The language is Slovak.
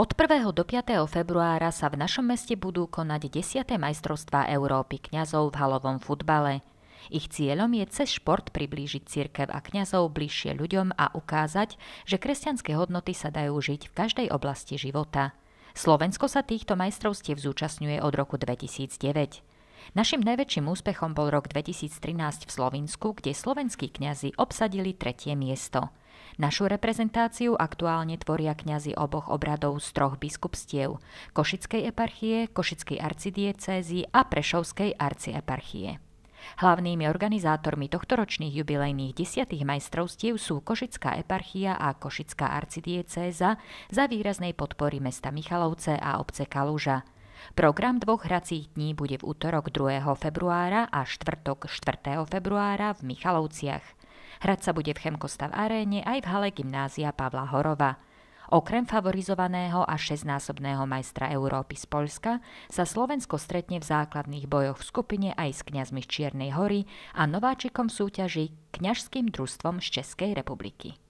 Od 1. do 5. februára sa v našom meste budú konať 10. majstrovstvá Európy kňazov v halovom futbale. Ich cieľom je cez šport priblížiť cirkev a kňazov bližšie ľuďom a ukázať, že kresťanské hodnoty sa dajú žiť v každej oblasti života. Slovensko sa týchto majstrovstiev zúčastňuje od roku 2009. Našim najväčším úspechom bol rok 2013 v Slovensku, kde slovenskí kňazi obsadili tretie miesto – Našu reprezentáciu aktuálne tvoria kňazi oboch obradov z troch biskupstiev – Košickej eparchie, Košickej arcidiecézy a Prešovskej arcieparchie. Hlavnými organizátormi tohtoročných jubilejných desiatých majstrovstiev sú Košická eparchia a Košická arcidiecéza za výraznej podpory mesta Michalovce a obce Kaluža – Program dvoch hracích dní bude v útorok 2. februára a štvrtok 4. februára v Michalovciach. Hrať sa bude v Chemkosta v aréne aj v hale gymnázia Pavla Horova. Okrem favorizovaného a šestnásobného majstra Európy z Polska sa Slovensko stretne v základných bojoch v skupine aj s kňazmi z Čiernej hory a nováčikom súťaži kňažským družstvom z Českej republiky.